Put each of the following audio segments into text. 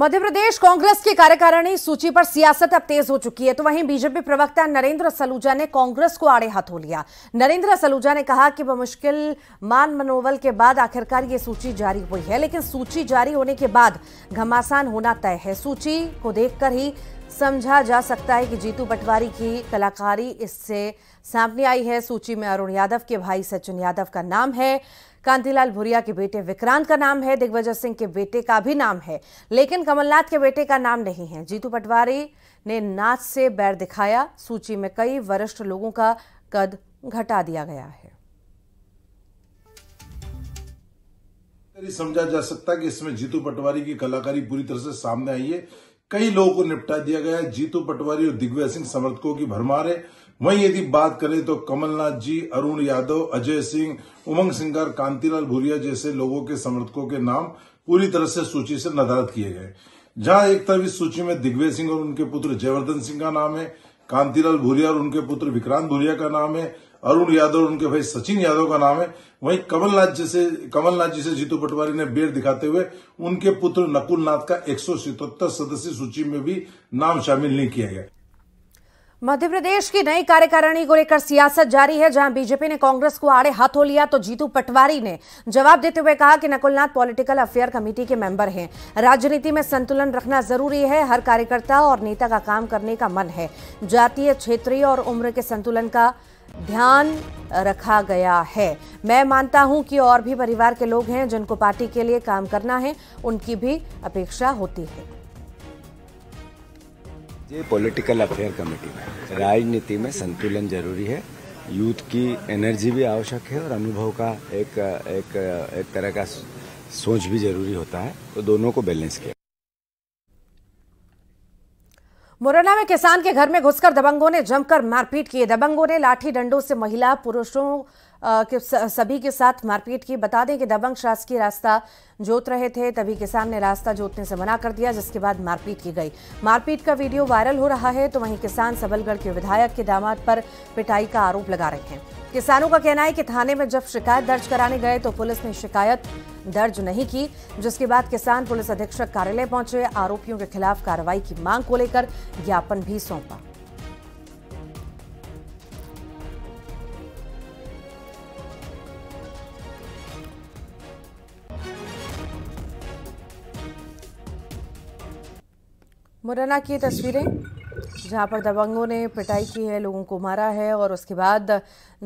मध्य प्रदेश कांग्रेस की कार्यकारिणी सूची पर सियासत अब तेज हो चुकी है तो वहीं बीजेपी प्रवक्ता नरेंद्र सलूजा ने कांग्रेस को आड़े हाथों लिया नरेंद्र सलूजा ने कहा कि बमुश्किल मान मनोवल के बाद आखिरकार ये सूची जारी हुई है लेकिन सूची जारी होने के बाद घमासान होना तय है सूची को देखकर ही समझा जा सकता है कि जीतू पटवारी की कलाकारी इससे सामने आई है सूची में अरुण यादव के भाई सचिन यादव का नाम है कांतिलाल भुरिया के बेटे विक्रांत का नाम है दिग्विजय सिंह के बेटे का भी नाम है लेकिन कमलनाथ के बेटे का नाम नहीं है जीतू पटवारी ने नाच से बैर दिखाया सूची में कई वरिष्ठ लोगों का कद घटा दिया गया है समझा जा सकता है कि इसमें जीतू पटवारी की कलाकारी पूरी तरह से सामने आई है कई लोगों को निपटा दिया गया है जीतू पटवारी और दिग्विजय सिंह समर्थकों की भरमार है वहीं यदि बात करें तो कमलनाथ जी अरुण यादव अजय सिंह उमंग सिंगार कांतिलाल भूरिया जैसे लोगों के समर्थकों के नाम पूरी तरह से सूची से नदारद किए गए जहां एक तरफ इस सूची में दिग्विजय सिंह और उनके पुत्र जयवर्धन सिंह का नाम है कांतिलाल भूरिया और उनके पुत्र विक्रांत भूरिया का नाम है अरुण यादव उनके भाई सचिन यादव का नाम है वहीं कमलनाथ जैसे कमलनाथ जी से जीतू पटवारी ने बेर दिखाते हुए उनके पुत्र नकुल नाथ का एक सदस्य सूची में भी नाम शामिल नहीं किया गया मध्य प्रदेश की नई कार्यकारिणी को लेकर सियासत जारी है जहां बीजेपी ने कांग्रेस को आड़े हाथों लिया तो जीतू पटवारी ने जवाब देते हुए कहा कि नकुलनाथ पॉलिटिकल अफेयर कमेटी के मेंबर हैं राजनीति में संतुलन रखना जरूरी है हर कार्यकर्ता और नेता का काम करने का मन है जातीय क्षेत्रीय और उम्र के संतुलन का ध्यान रखा गया है मैं मानता हूं कि और भी परिवार के लोग हैं जिनको पार्टी के लिए काम करना है उनकी भी अपेक्षा होती है ये पॉलिटिकल अफेयर कमेटी में राजनीति में संतुलन जरूरी है यूथ की एनर्जी भी आवश्यक है और अनुभव का एक एक एक तरह का सोच भी जरूरी होता है तो दोनों को बैलेंस किया मुरैना में किसान के घर में घुसकर दबंगों ने जमकर मारपीट की दबंगों ने लाठी डंडों से महिला पुरुषों के सभी के साथ मारपीट की बता दें कि दबंग शासकीय रास्ता जोत रहे थे तभी किसान ने रास्ता जोतने से मना कर दिया जिसके बाद मारपीट की गई मारपीट का वीडियो वायरल हो रहा है तो वहीं किसान सबलगढ़ के विधायक के दामाद पर पिटाई का आरोप लगा रहे हैं किसानों का कहना है कि थाने में जब शिकायत दर्ज कराने गए तो पुलिस ने शिकायत दर्ज नहीं की जिसके बाद किसान पुलिस अधीक्षक कार्यालय पहुंचे आरोपियों के खिलाफ कार्रवाई की मांग को लेकर ज्ञापन भी सौंपा मुरैना की तस्वीरें जहां पर दबंगों ने पिटाई की है लोगों को मारा है और उसके बाद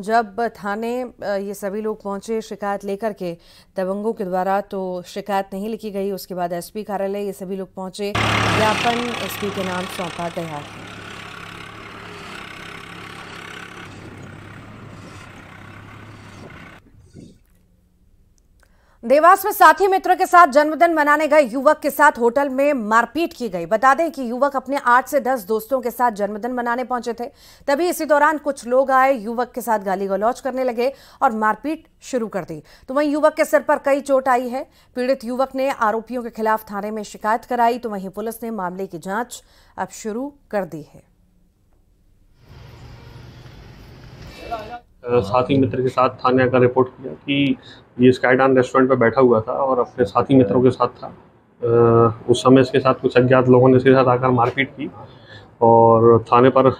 जब थाने ये सभी लोग पहुंचे शिकायत लेकर के दबंगों के द्वारा तो शिकायत नहीं लिखी गई उसके बाद एसपी कार्यालय ये सभी लोग पहुंचे ज्ञापन एसपी के नाम सौंपा गया है देवास में साथी मित्रों के साथ जन्मदिन मनाने गए युवक के साथ होटल में मारपीट की गई बता दें कि युवक अपने आठ से दस दोस्तों के साथ जन्मदिन मनाने पहुंचे थे तभी इसी दौरान कुछ लोग आए युवक के साथ गाली गलौज करने लगे और मारपीट शुरू कर दी तो वहीं युवक के सिर पर कई चोट आई है पीड़ित युवक ने आरोपियों के खिलाफ थाने में शिकायत कराई तो वहीं पुलिस ने मामले की जाँच अब शुरू कर दी है साथी मित्र के साथ थाने का रिपोर्ट किया कि ये स्काईडान रेस्टोरेंट पर बैठा हुआ था और अपने साथी मित्रों के साथ था उस समय इसके साथ कुछ अज्ञात लोगों ने इसके साथ आकर मारपीट की और थाने पर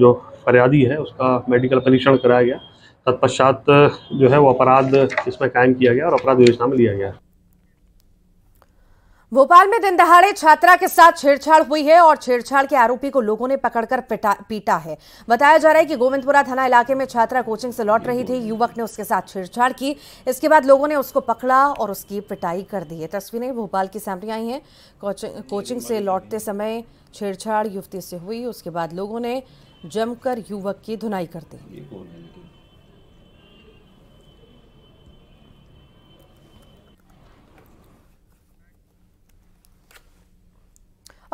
जो फरियादी है उसका मेडिकल परीक्षण कराया गया तत्पश्चात जो है वो अपराध इसमें कायम किया गया और अपराध योजना में लिया गया भोपाल में दिन दहाड़े छात्रा के साथ छेड़छाड़ हुई है और छेड़छाड़ के आरोपी को लोगों ने पकड़कर पीटा है बताया जा रहा है कि गोविंदपुरा थाना इलाके में छात्रा कोचिंग से लौट रही थी युवक ने उसके साथ छेड़छाड़ की इसके बाद लोगों ने उसको पकड़ा और उसकी पिटाई कर दी है तस्वीरें भोपाल की सामने आई है कोचिंग से लौटते समय छेड़छाड़ युवती से हुई उसके बाद लोगों ने जमकर युवक की धुनाई कर दी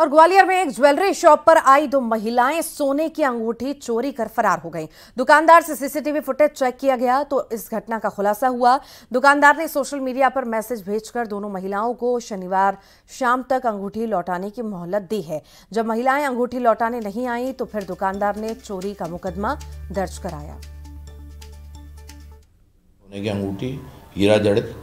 और ग्वालियर में एक ज्वेलरी शॉप पर आई दो महिलाएं सोने की अंगूठी चोरी कर फरार हो गईं। दुकानदार से सीसीटीवी फुटेज चेक किया गया तो इस घटना का खुलासा हुआ दुकानदार ने सोशल मीडिया पर मैसेज भेजकर दोनों महिलाओं को शनिवार शाम तक अंगूठी लौटाने की मोहलत दी है जब महिलाएं अंगूठी लौटाने नहीं आई तो फिर दुकानदार ने चोरी का मुकदमा दर्ज कराया अंगूठी हीरा जड़ित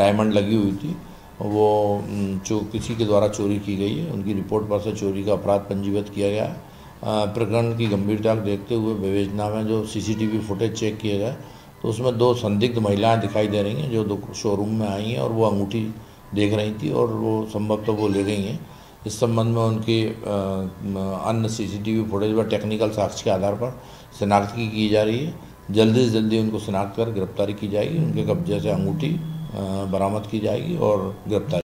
डायमंड लगी हुई थी वो जो किसी के द्वारा चोरी की गई है उनकी रिपोर्ट पर से चोरी का अपराध पंजीबद्ध किया गया है प्रकरण की गंभीरता को देखते हुए विवेचना में जो सीसीटीवी फुटेज चेक किया गया तो उसमें दो संदिग्ध महिलाएं दिखाई दे रही हैं जो दो शोरूम में आई हैं और वो अंगूठी देख रही थी और वो संभवतः तो वो ले गई हैं इस संबंध में उनके अन्य सीसीटीवी फुटेज व टेक्निकल साक्ष्य के आधार पर शिनाख्त की जा रही है जल्दी से जल्दी उनको शिनाख्त कर गिरफ्तारी की जाएगी उनके कब्जे से अंगूठी बरामद की जाएगी और गिरफ्तारी